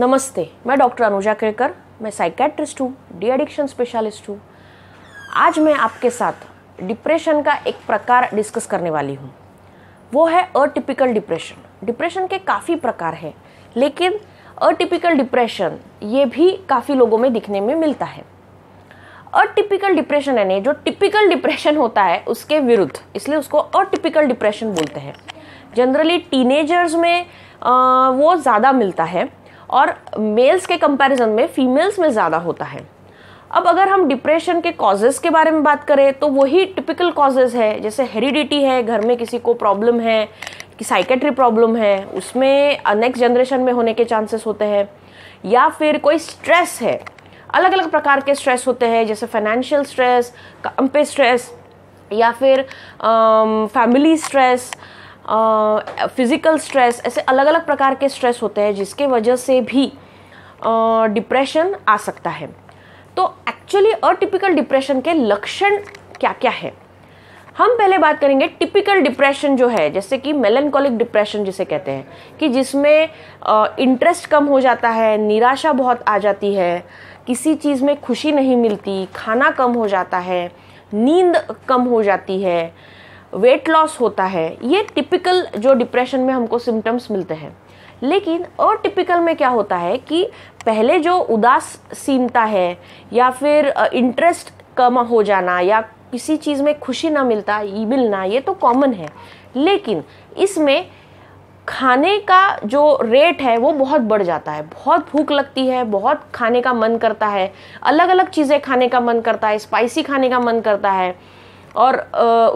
नमस्ते मैं डॉक्टर अनुजा केड़कर मैं साइकेट्रिस्ट हूँ डी एडिक्शन स्पेशलिस्ट हूँ आज मैं आपके साथ डिप्रेशन का एक प्रकार डिस्कस करने वाली हूँ वो है अटिपिकल डिप्रेशन डिप्रेशन के काफ़ी प्रकार हैं लेकिन अटिपिकल डिप्रेशन ये भी काफ़ी लोगों में दिखने में मिलता है अटिपिकल डिप्रेशन यानी जो टिपिकल डिप्रेशन होता है उसके विरुद्ध इसलिए उसको अटिपिकल डिप्रेशन बोलते हैं जनरली टीनेजर्स में आ, वो ज़्यादा मिलता है और मेल्स के कंपैरिजन में फीमेल्स में ज़्यादा होता है अब अगर हम डिप्रेशन के कॉजेज़ के बारे में बात करें तो वही टिपिकल कॉजेज़ है जैसे हेरिडिटी है घर में किसी को प्रॉब्लम है कि साइकेट्री प्रॉब्लम है उसमें नेक्स्ट जनरेशन में होने के चांसेस होते हैं या फिर कोई स्ट्रेस है अलग अलग प्रकार के स्ट्रेस होते हैं जैसे फाइनेंशियल स्ट्रेस काम पे स्ट्रेस या फिर फैमिली स्ट्रेस फिज़िकल स्ट्रेस ऐसे अलग अलग प्रकार के स्ट्रेस होते हैं जिसके वजह से भी डिप्रेशन आ सकता है तो एक्चुअली अटिपिकल डिप्रेशन के लक्षण क्या क्या है हम पहले बात करेंगे टिपिकल डिप्रेशन जो है जैसे कि मेलनकॉलिक डिप्रेशन जिसे कहते हैं कि जिसमें इंटरेस्ट कम हो जाता है निराशा बहुत आ जाती है किसी चीज़ में खुशी नहीं मिलती खाना कम हो जाता है नींद कम हो जाती है वेट लॉस होता है ये टिपिकल जो डिप्रेशन में हमको सिम्टम्स मिलते हैं लेकिन अटिपिकल में क्या होता है कि पहले जो उदास सीनता है या फिर इंटरेस्ट कम हो जाना या किसी चीज़ में खुशी ना मिलता मिलना ये तो कॉमन है लेकिन इसमें खाने का जो रेट है वो बहुत बढ़ जाता है बहुत भूख लगती है बहुत खाने का मन करता है अलग अलग चीज़ें खाने का मन करता है स्पाइसी खाने का मन करता है और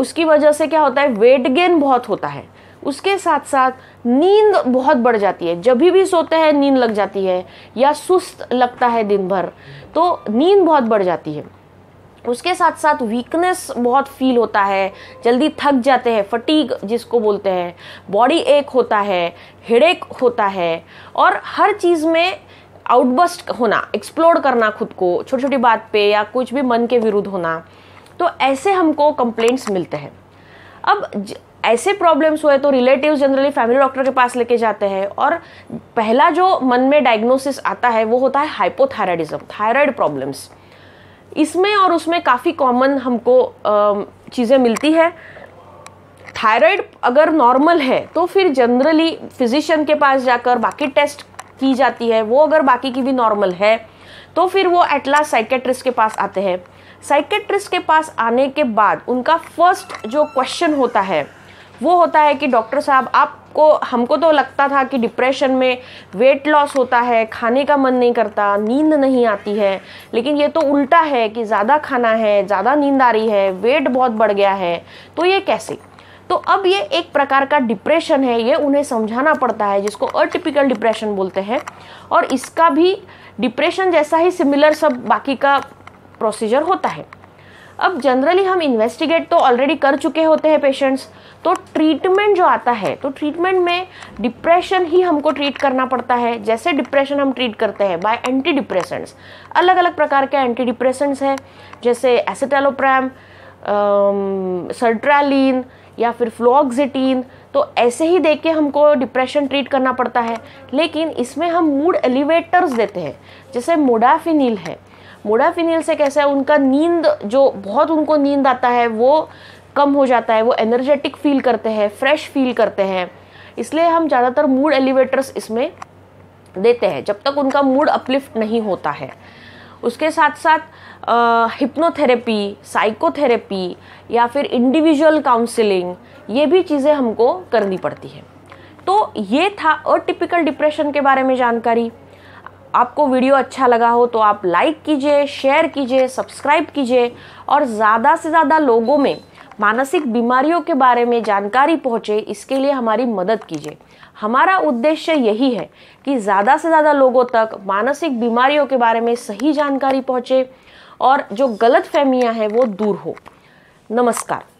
उसकी वजह से क्या होता है वेट गेन बहुत होता है उसके साथ साथ नींद बहुत बढ़ जाती है जब भी सोते हैं नींद लग जाती है या सुस्त लगता है दिन भर तो नींद बहुत बढ़ जाती है उसके साथ साथ वीकनेस बहुत फील होता है जल्दी थक जाते हैं फटीग जिसको बोलते हैं बॉडी एक होता है हेडेक होता है और हर चीज़ में आउटबस्ट होना एक्सप्लोर करना खुद को छोटी छोटी बात पे या कुछ भी मन के विरुद्ध होना तो ऐसे हमको कंप्लेंट्स मिलते हैं अब ज, ऐसे प्रॉब्लम्स हुए तो रिलेटिव्स जनरली फैमिली डॉक्टर के पास लेके जाते हैं और पहला जो मन में डायग्नोसिस आता है वो होता है हाइपोथायराइडिज्म थायराइड प्रॉब्लम्स इसमें और उसमें काफ़ी कॉमन हमको चीज़ें मिलती है थायराइड अगर नॉर्मल है तो फिर जनरली फिजिशियन के पास जाकर बाकी टेस्ट की जाती है वो अगर बाकी की भी नॉर्मल है तो फिर वो एटलास्ट साइकेट्रिस्ट के पास आते हैं साइकेट्रिस्ट के पास आने के बाद उनका फर्स्ट जो क्वेश्चन होता है वो होता है कि डॉक्टर साहब आपको हमको तो लगता था कि डिप्रेशन में वेट लॉस होता है खाने का मन नहीं करता नींद नहीं आती है लेकिन ये तो उल्टा है कि ज़्यादा खाना है ज़्यादा नींद आ रही है वेट बहुत बढ़ गया है तो ये कैसे तो अब ये एक प्रकार का डिप्रेशन है ये उन्हें समझाना पड़ता है जिसको अटिपिकल डिप्रेशन बोलते हैं और इसका भी डिप्रेशन जैसा ही सिमिलर सब बाकी का प्रोसीजर होता है अब जनरली हम इन्वेस्टिगेट तो ऑलरेडी कर चुके होते हैं पेशेंट्स तो ट्रीटमेंट जो आता है तो ट्रीटमेंट में डिप्रेशन ही हमको ट्रीट करना पड़ता है जैसे डिप्रेशन हम ट्रीट करते हैं बाय एंटी डिप्रेशन अलग अलग प्रकार के एंटी डिप्रेशन हैं जैसे एसिटेलोप्रैम सर्ट्रालिन या फिर फ्लोक्जिटीन तो ऐसे ही देख के हमको डिप्रेशन ट्रीट करना पड़ता है लेकिन इसमें हम मूड एलिवेटर्स देते हैं जैसे मोडाफिनिल है मोडाफिनिल से कैसा है उनका नींद जो बहुत उनको नींद आता है वो कम हो जाता है वो एनर्जेटिक फील करते हैं फ्रेश फील करते हैं इसलिए हम ज़्यादातर मूड एलिवेटर्स इसमें देते हैं जब तक उनका मूड अपलिफ्ट नहीं होता है उसके साथ साथ हिप्नोथेरेपी साइकोथेरेपी या फिर इंडिविजुअल काउंसलिंग ये भी चीज़ें हमको करनी पड़ती हैं तो ये था अटिपिकल डिप्रेशन के बारे में जानकारी आपको वीडियो अच्छा लगा हो तो आप लाइक कीजिए शेयर कीजिए सब्सक्राइब कीजिए और ज़्यादा से ज़्यादा लोगों में मानसिक बीमारियों के बारे में जानकारी पहुँचे इसके लिए हमारी मदद कीजिए हमारा उद्देश्य यही है कि ज़्यादा से ज़्यादा लोगों तक मानसिक बीमारियों के बारे में सही जानकारी पहुँचे और जो गलत फहमियाँ हैं वो दूर हो नमस्कार